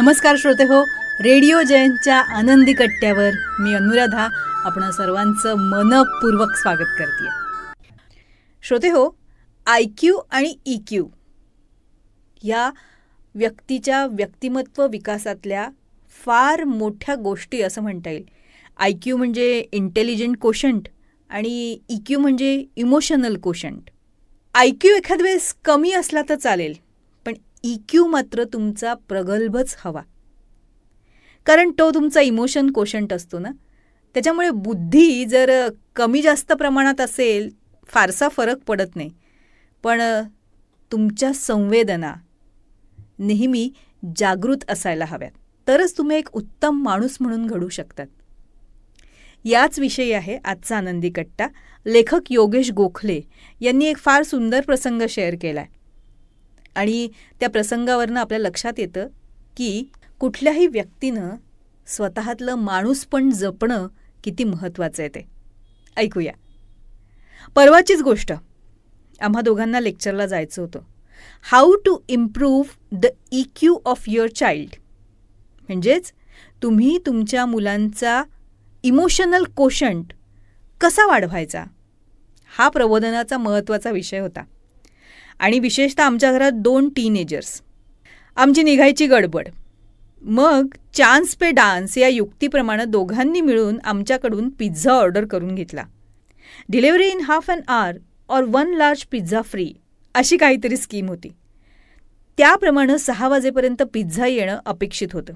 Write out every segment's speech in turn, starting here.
नमस्कार श्रोते हो रेडिओ जयंतच्या आनंदी कट्ट्यावर मी अनुराधा आपण सर्वांचं मनपूर्वक स्वागत करते श्रोते हो आय क्यू आणि ई क्यू या व्यक्तीच्या व्यक्तिमत्व विकासातल्या फार मोठ्या गोष्टी असं म्हणता येईल आय क्यू म्हणजे इंटेलिजंट कोशंट आणि ई क्यू म्हणजे इमोशनल कोशंट आय क्यू एखाद वेळेस कमी असला तर चालेल इक्यू e मात्र तुमचा प्रगल्भच हवा कारण तो तुमचा इमोशन कोशंट असतो ना त्याच्यामुळे बुद्धी जर कमी जास्त प्रमाणात असेल फारसा फरक पडत नाही पण तुमच्या संवेदना नेहमी जागृत असायला हव्यात तरच तुम्ही एक उत्तम माणूस म्हणून घडू शकतात याच विषयी आहे आजचा आनंदी कट्टा लेखक योगेश गोखले यांनी एक फार सुंदर प्रसंग शेअर केला आहे आणि त्या प्रसंगावरनं आपल्या लक्षात येतं की कुठल्याही व्यक्तीनं स्वतःतलं माणूस पण जपणं किती महत्त्वाचं आहे ते ऐकूया परवाचीच गोष्ट आम्हा दोघांना लेक्चरला जायचं होतं how to improve the EQ of your child म्हणजेच तुम्ही तुमच्या मुलांचा इमोशनल कोशंट कसा वाढवायचा हा प्रबोधनाचा महत्त्वाचा विषय होता आणि विशेषतः आमच्या घरात दोन टीनेजर्स आमची निघायची गडबड मग चान्स पे डान्स या युक्तीप्रमाणे दोघांनी मिळून आमच्याकडून पिझ्झा ऑर्डर करून घेतला delivery in half an hour और वन लार्ज पिझ्झा फ्री अशी काहीतरी स्कीम होती त्याप्रमाणे सहा वाजेपर्यंत पिझ्झा येणं अपेक्षित होतं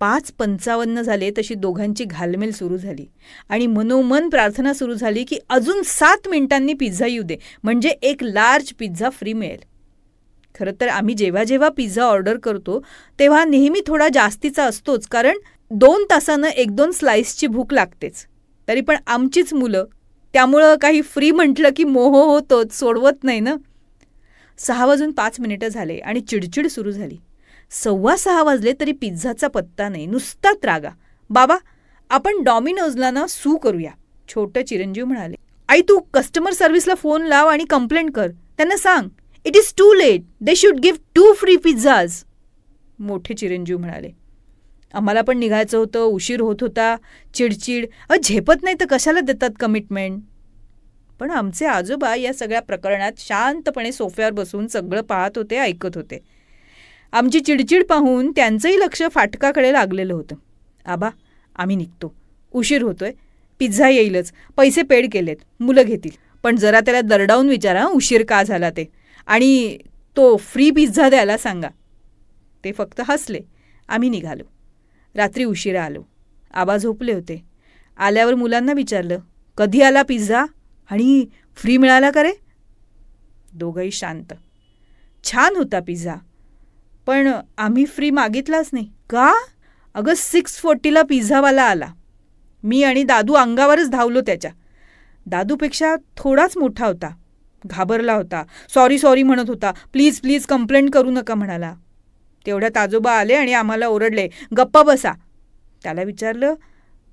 पाच पंचावन्न झाले तशी दोघांची घालमेल सुरू झाली आणि मनोमन प्रार्थना सुरू झाली की अजून सात मिनिटांनी पिझ्झा येऊ दे म्हणजे एक लार्ज पिझ्झा फ्री मिळेल खरं तर आम्ही जेव्हा जेव्हा पिझ्झा ऑर्डर करतो तेव्हा नेहमी थोडा जास्तीचा असतोच कारण दोन तासानं एक दोन स्लाईसची भूक लागतेच तरी पण आमचीच मुलं त्यामुळं काही फ्री म्हटलं की मोह होतोच सोडवत नाही ना सहा वाजून पाच मिनिटं झाले आणि चिडचिड सुरू झाली सव्वा सहा वाजले तरी पिझ्झाचा पत्ता नाही नुसताच रागा बाबा आपण डॉमिनोजला ना सू करूया छोटं चिरंजीव म्हणाले आई तू कस्टमर सर्व्हिसला फोन लाव आणि कंप्लेंट कर त्यांना सांग it is too late they should give two free pizzas मोठे चिरंजीव म्हणाले आम्हाला पण निघायचं होतं उशीर होत होता चिडचिड अ झेपत नाही तर कशाला देतात कमिटमेंट पण आमचे आजोबा या सगळ्या प्रकरणात शांतपणे सोफ्यावर बसून सगळं पाहत होते ऐकत होते आमची चिडचिड पाहून त्यांचंही लक्ष फाटकाकडे लागलेलं होतं आबा आम्ही निघतो उशीर होतोय पिझ्झा येईलच पैसे पेड केलेत मुलं घेतील पण जरा त्याला दरडावून विचारा उशीर का झाला ते आणि तो फ्री पिझ्झा द्यायला सांगा ते फक्त हसले आम्ही निघालो रात्री उशिरा आलो आबा झोपले होते आल्यावर मुलांना विचारलं कधी आला पिझ्झा आणि फ्री मिळाला का रे दोघंही शांत छान होता पिझ्झा पण आम्ही फ्री मागितलाच नाही का अगं सिक्स फोर्टीला पिझावाला आला मी आणि दादू अंगावरच धावलो त्याच्या दादूपेक्षा थोडाच मोठा होता घाबरला होता सॉरी सॉरी म्हणत होता प्लीज प्लीज कंप्लेंट करू नका म्हणाला तेवढ्यात आजोबा आले आणि आम्हाला ओरडले गप्पा बसा त्याला विचारलं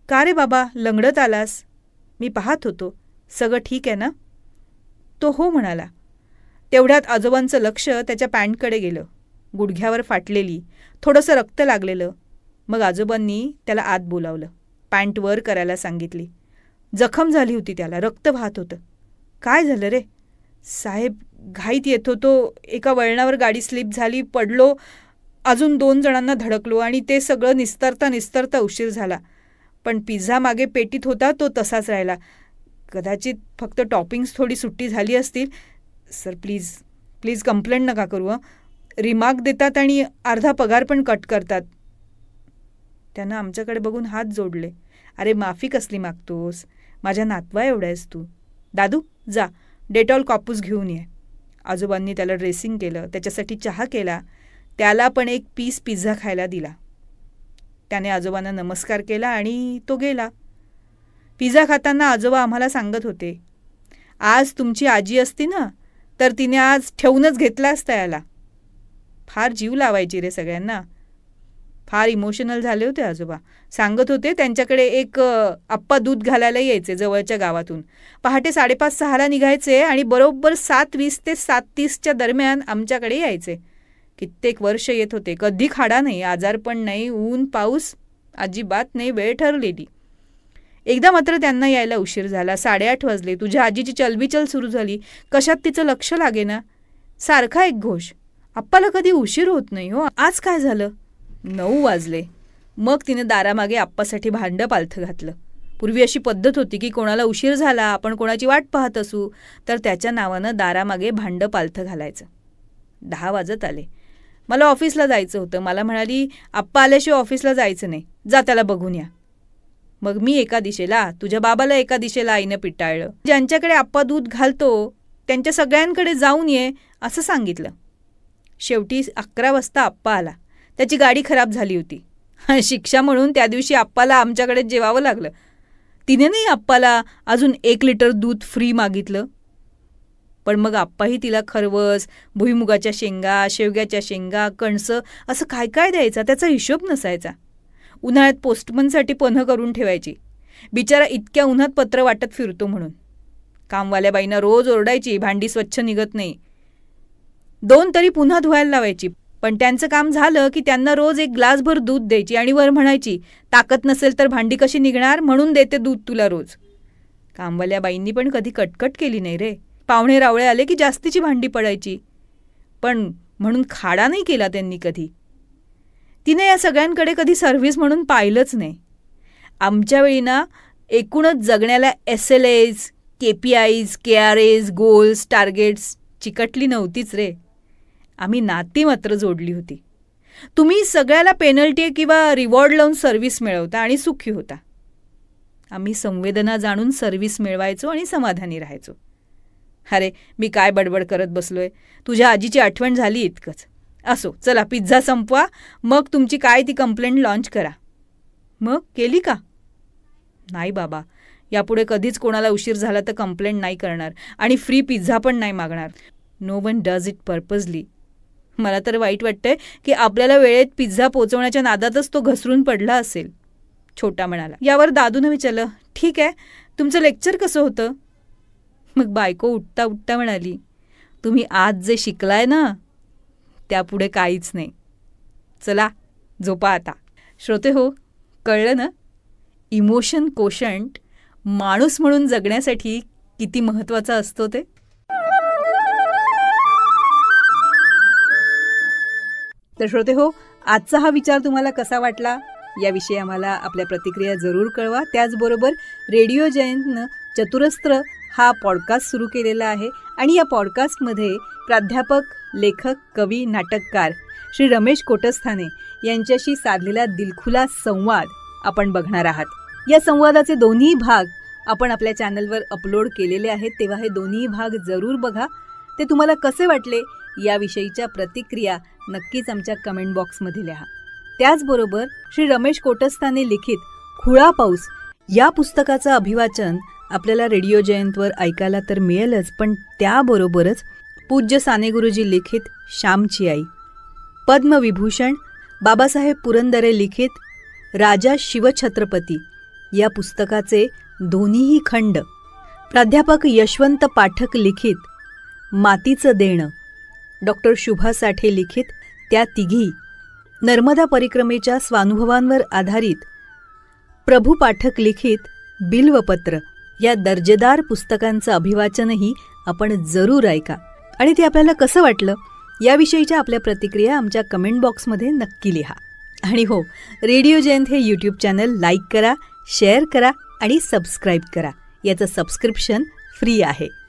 का रे बाबा लंगडत आलास मी पाहत होतो सगळं ठीक आहे ना तो हो म्हणाला तेवढ्यात आजोबांचं लक्ष त्याच्या पॅन्टकडे गेलं गुडघ्यावर फाटलेली थोडंसं रक्त लागलेलं मग आजोबांनी त्याला आत बोलावलं पॅन्ट वर करायला सांगितली जखम झाली होती त्याला रक्त वाहत होतं काय झालं रे साहेब घाईत येत होतो एका वळणावर गाडी स्लिप झाली पडलो अजून दोन जणांना धडकलो आणि ते सगळं निस्तरता निस्तरता उशीर झाला पण पिझ्झा मागे पेटीत होता तो तसाच राहिला कदाचित फक्त टॉपिंग्स थोडी सुट्टी झाली असतील सर प्लीज प्लीज कंप्लेंट नका करू रिमार्क देतात आणि अर्धा पगार पण कट करतात त्यानं आमच्याकडे बघून हात जोडले अरे माफी कसली मागतोस माझ्या नातवा एवढ्यास तू दादू जा डेटॉल कापूस घेऊन ये आजोबांनी त्याला ड्रेसिंग केलं त्याच्यासाठी चहा केला त्याला पण एक पीस पिझ्झा खायला दिला त्याने आजोबांना नमस्कार केला आणि तो गेला पिझ्झा खाताना आजोबा आम्हाला सांगत होते आज तुमची आजी असती ना तर तिने आज ठेवूनच घेतला असता याला फार जीव लावायची रे सगळ्यांना फार इमोशनल झाले होते आजोबा सांगत होते त्यांच्याकडे एक आप्पा दूध घालायला यायचे जवळच्या गावातून पहाटे साडेपाच सहाला निघायचे आणि बरोबर सात वीस ते सात तीसच्या दरम्यान आमच्याकडे यायचे कित्येक वर्ष येत होते कधी खाडा नाही आजार पण नाही ऊन पाऊस अजिबात नाही वेळ ठरलेली एकदा मात्र त्यांना यायला उशीर झाला साडेआठ वाजले तुझ्या आजीची चलबिचल सुरू झाली कशात तिचं लक्ष लागे ना सारखा एक घोष आप्पाला कधी उशीर होत नाही हो आज काय झालं नऊ वाजले मग तिने दारामागे आप्पासाठी भांडं पालथं घातलं पूर्वी अशी पद्धत होती की कोणाला उशीर झाला आपण कोणाची वाट पाहत असू तर त्याच्या नावानं दारामागे भांडं पालथं घालायचं दहा वाजत आले मला ऑफिसला जायचं होतं मला म्हणाली आप्पा आल्याशिवाय ऑफिसला जायचं नाही जा त्याला बघून या मग मी एका दिशेला तुझ्या बाबाला एका दिशेला आईनं पिटाळलं ज्यांच्याकडे आप्पा दूध घालतो त्यांच्या सगळ्यांकडे जाऊन ये असं सांगितलं शेवटी अकरा वाजता आप्पा आला त्याची गाडी खराब झाली होती शिक्षा म्हणून त्या दिवशी आप्पाला आमच्याकडे जेवावं लागलं तिने नाही आप्पाला अजून एक लिटर दूध फ्री मागितलं पण मग आप्पाही तिला खरवस भुईमुगाच्या शेंगा शेवग्याच्या शेंगा कणसं असं काय काय द्यायचा त्याचा हिशोब नसायचा उन्हाळ्यात पोस्टमनसाठी पन्ह करून ठेवायची बिचारा इतक्या उन्हात पत्र वाटत फिरतो म्हणून कामवाल्या बाईंना रोज ओरडायची भांडी स्वच्छ निघत नाही दोन तरी पुन्हा धुवायला लावायची पण त्यांचं काम झालं की त्यांना रोज एक ग्लासभर दूध द्यायची आणि वर म्हणायची ताकद नसेल तर भांडी कशी निघणार म्हणून देते दूध तुला रोज कामवाल्या बाईंनी पण कधी कटकट केली नाही रे पाहुणे रावळे आले की जास्तीची भांडी पडायची पण म्हणून खाडा नाही केला त्यांनी कधी तिने या सगळ्यांकडे कधी सर्व्हिस म्हणून पाहिलंच नाही आमच्या वेळी ना एकूणच जगण्याला SLAs KPIs KRAs goals targets चिकटली नव्हतीच रे आम्ही नाती मात्र जोडली होती तुम्ही सगळ्याला पेनल्टी किंवा रिवॉर्ड लावून सर्व्हिस मिळवता आणि सुखी होता आम्ही संवेदना जाणून सर्व्हिस मिळवायचो आणि समाधानी राहायचो अरे मी काय बडबड करत बसलोय तुझ्या आजीची आठवण झाली इतकंच असो चला पिझ्झा संपवा मग तुमची काय ती कंप्लेंट लॉन्च करा मग केली का नाही बाबा यापुढे कधीच कोणाला उशीर झाला तर कंप्लेंट नाही करणार आणि फ्री पिझ्झा पण नाही मागणार no one does it purposely मला तर वाईट वाटतंय की आपल्याला वेळेत पिझ्झा पोचवण्याच्या नादातच तो घसरून पडला असेल छोटा म्हणाला यावर दादूनं विचारलं ठीक आहे तुमचं लेक्चर कसं होतं मग बायको उठता उठता म्हणाली तुम्ही आज जे शिकलाय ना त्यापुढे काहीच नाही चला झोपा आता श्रोते हो कळलं ना इमोशन कोशंट माणूस म्हणून जगण्यासाठी किती महत्त्वाचा असतो ते तर श्रोते हो आजचा हा विचार तुम्हाला कसा वाटला याविषयी आम्हाला आपल्या प्रतिक्रिया जरूर कळवा त्याचबरोबर रेडिओ जयंतनं चतुरस्त्र हा पॉडकास्ट सुरू केलेला आहे आणि या पॉडकास्टमध्ये प्राध्यापक लेखक कवी नाटककार श्री रमेश कोटस्थाने यांच्याशी साधलेला दिलखुला संवाद आपण बघणार आहात या संवादाचे दोन्ही भाग आपण आपल्या चॅनलवर अपलोड केलेले आहेत तेव्हा हे दोन्ही भाग जरूर बघा ते तुम्हाला कसे वाटले याविषयीच्या प्रतिक्रिया नक्कीच आमच्या कमेंट बॉक्समध्ये लिहा त्याचबरोबर श्री रमेश कोटस्थाने लिखित खुळा पाऊस या पुस्तकाचं अभिवाचन आपल्याला रेडिओ जयंतवर ऐकायला तर मिळेलच पण त्याबरोबरच पूज्य साने गुरुजी लिखित श्यामची आई पद्मविभूषण बाबासाहेब पुरंदरे लिखित राजा शिवछत्रपती या पुस्तकाचे दोन्हीही खंड प्राध्यापक यशवंत पाठक लिखित मातीचं देणं डॉक्टर शुभा साठे लिखित त्या तिघी नर्मदा परिक्रमेच्या स्वानुभवांवर आधारित प्रभू पाठक लिखित बिल्वपत्र या दर्जेदार पुस्तकांचं अभिवाचनही आपण जरूर ऐका आणि ते आपल्याला कसं वाटलं याविषयीच्या आपल्या प्रतिक्रिया आमच्या कमेंट बॉक्समध्ये नक्की लिहा आणि हो रेडिओ जयंत हे यूट्यूब चॅनल लाईक करा शेअर करा आणि सबस्क्राईब करा याचं सबस्क्रिप्शन फ्री आहे